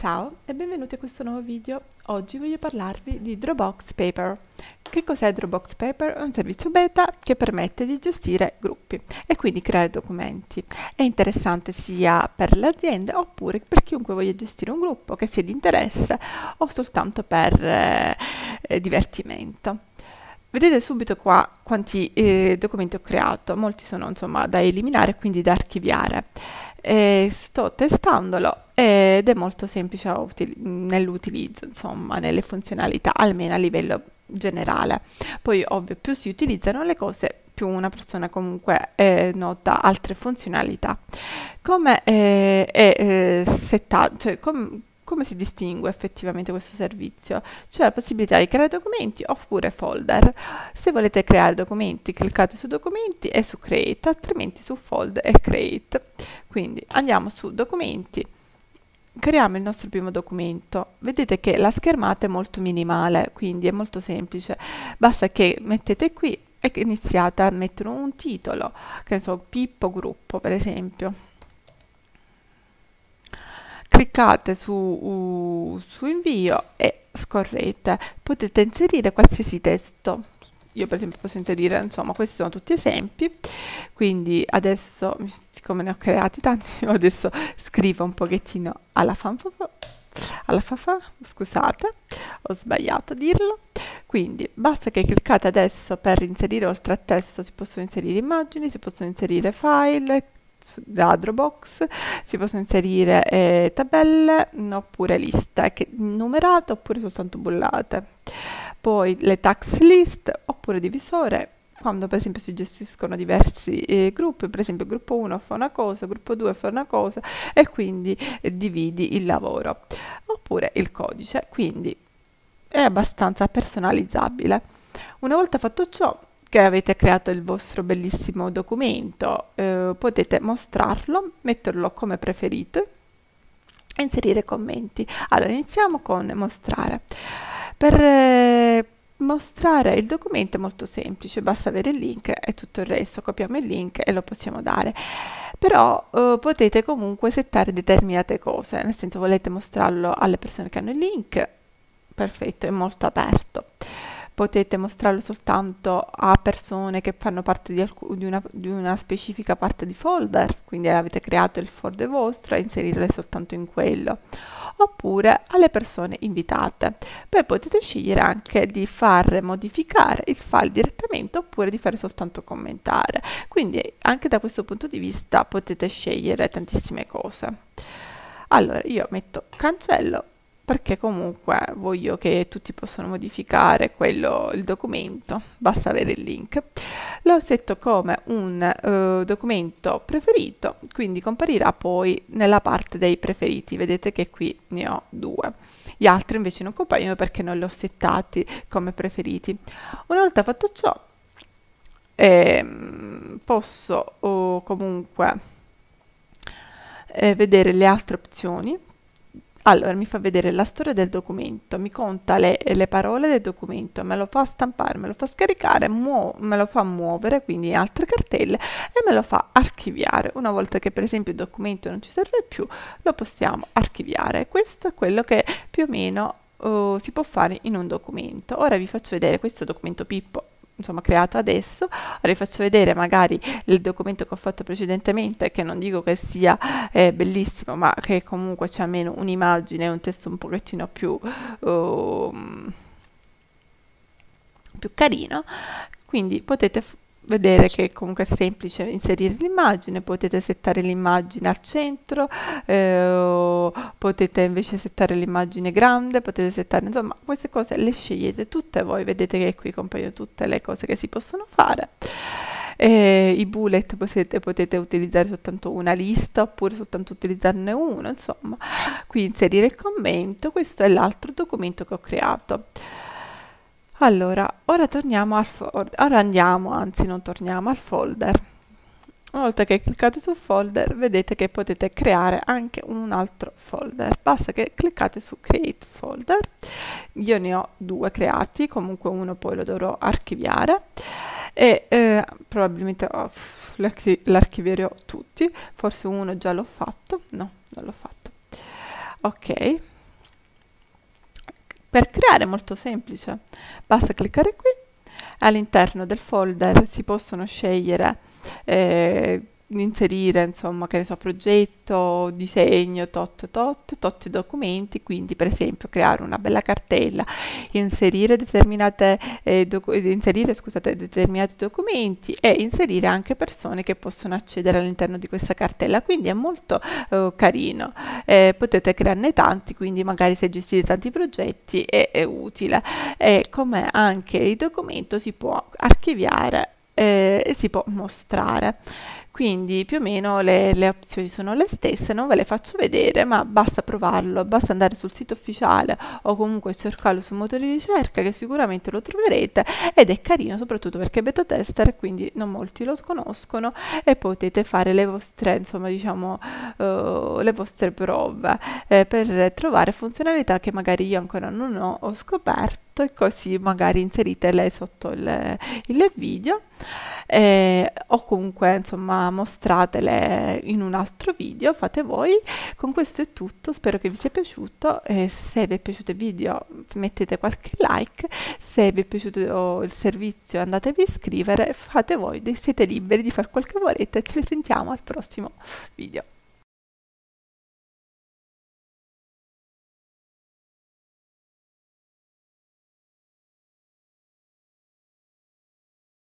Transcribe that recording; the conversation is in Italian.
Ciao e benvenuti a questo nuovo video. Oggi voglio parlarvi di Dropbox Paper. Che cos'è Dropbox Paper? È un servizio beta che permette di gestire gruppi e quindi creare documenti. È interessante sia per le aziende oppure per chiunque voglia gestire un gruppo, che sia di interesse o soltanto per eh, eh divertimento. Vedete subito qua quanti eh, documenti ho creato, molti sono insomma da eliminare e quindi da archiviare e sto testandolo ed è molto semplice nell'utilizzo, insomma, nelle funzionalità, almeno a livello generale. Poi, ovvio, più si utilizzano le cose, più una persona comunque eh, nota altre funzionalità. Come eh, è eh, settato, cioè com come si distingue effettivamente questo servizio? C'è la possibilità di creare documenti oppure folder. Se volete creare documenti cliccate su documenti e su create, altrimenti su folder e create. Quindi andiamo su documenti creiamo il nostro primo documento. Vedete che la schermata è molto minimale, quindi è molto semplice. Basta che mettete qui e iniziate a mettere un titolo, che ne so, Pippo Gruppo per esempio cliccate su, su invio e scorrete. Potete inserire qualsiasi testo. Io per esempio posso inserire, insomma, questi sono tutti esempi, quindi adesso, siccome ne ho creati tanti, io adesso scrivo un pochettino alla fanfofo alla fafà, scusate, ho sbagliato a dirlo. Quindi basta che cliccate adesso per inserire oltre a testo, si possono inserire immagini, si possono inserire file, da Dropbox si possono inserire eh, tabelle mm, oppure liste numerate oppure soltanto bollate poi le tax list oppure divisore quando per esempio si gestiscono diversi eh, gruppi, per esempio gruppo 1 fa una cosa, gruppo 2 fa una cosa e quindi eh, dividi il lavoro. Oppure il codice, quindi è abbastanza personalizzabile. Una volta fatto ciò, che avete creato il vostro bellissimo documento, eh, potete mostrarlo, metterlo come preferite e inserire commenti. Allora, iniziamo con mostrare. Per eh, mostrare il documento è molto semplice, basta avere il link e tutto il resto, copiamo il link e lo possiamo dare però eh, potete comunque settare determinate cose, nel senso volete mostrarlo alle persone che hanno il link, perfetto, è molto aperto potete mostrarlo soltanto a persone che fanno parte di, di, una, di, una, specifica parte di folder, quindi avete creato il folder vostro e inserirle soltanto in quello, oppure alle persone invitate. Poi potete scegliere anche di far modificare il file direttamente oppure di fare soltanto commentare, quindi anche da questo punto di vista potete scegliere tantissime cose. Allora io metto cancello perché comunque voglio che tutti possano modificare quello, il documento, basta avere il link. Lo setto come un uh, documento preferito, quindi comparirà poi nella parte dei preferiti, vedete che qui ne ho due. Gli altri invece non compaiono perché non li ho settati come preferiti. Una volta fatto ciò, eh, posso oh, comunque eh, vedere le altre opzioni allora mi fa vedere la storia del documento, mi conta le, le parole del documento, me lo fa stampare, me lo fa scaricare, me lo fa muovere, quindi altre cartelle e me lo fa archiviare. Una volta che per esempio il documento non ci serve più, lo possiamo archiviare. Questo è quello che più o meno Uh, si può fare in un documento. Ora vi faccio vedere questo documento Pippo insomma, creato adesso, ora vi faccio vedere magari il documento che ho fatto precedentemente, che non dico che sia eh, bellissimo, ma che comunque c'è almeno un'immagine, un testo un pochettino più, uh, più carino, quindi potete vedere che comunque è semplice inserire l'immagine, potete settare l'immagine al centro, eh, potete invece settare l'immagine grande, potete settare, insomma queste cose le scegliete tutte voi, vedete che qui compaiono tutte le cose che si possono fare. Eh, I bullet potete, potete, utilizzare soltanto una lista oppure soltanto utilizzarne uno, insomma. Qui inserire il commento, questo è l'altro documento che ho creato. Allora, ora torniamo al folder, ora andiamo, anzi non torniamo, al folder. Una volta che cliccate su folder vedete che potete creare anche un altro folder. Basta che cliccate su create folder. Io ne ho due creati, comunque uno poi lo dovrò archiviare e eh, probabilmente oh, l'archivierò tutti, forse uno già l'ho fatto, no, non l'ho fatto. Ok per creare è molto semplice, basta cliccare qui, all'interno del folder si possono scegliere eh, inserire, insomma, che ne so, progetto, disegno, tot, tot, tot documenti, quindi per esempio creare una bella cartella, inserire, determinate, eh, docu eh, inserire scusate, determinati documenti e inserire anche persone che possono accedere all'interno di questa cartella, quindi è molto eh, carino, eh, potete crearne tanti, quindi magari se gestite tanti progetti è, è utile, e come anche il documento si può archiviare eh, e si può mostrare quindi più o meno le, le, opzioni sono le stesse, non ve le faccio vedere, ma basta provarlo, basta andare sul sito ufficiale o comunque cercarlo su motore di ricerca che sicuramente lo troverete ed è carino soprattutto perché è beta tester, quindi non molti lo conoscono e potete fare le vostre, insomma, diciamo, uh, le vostre prove eh, per trovare funzionalità che magari io ancora non ho, ho scoperto fatto e così magari inseritele sotto il, il video eh, o comunque insomma mostratele in un altro video fate voi con questo è tutto spero che vi sia piaciuto eh, se vi è piaciuto il video mettete qualche like se vi è piaciuto il servizio andatevi a iscrivere fate voi siete liberi di fare quel che volete ci sentiamo al prossimo video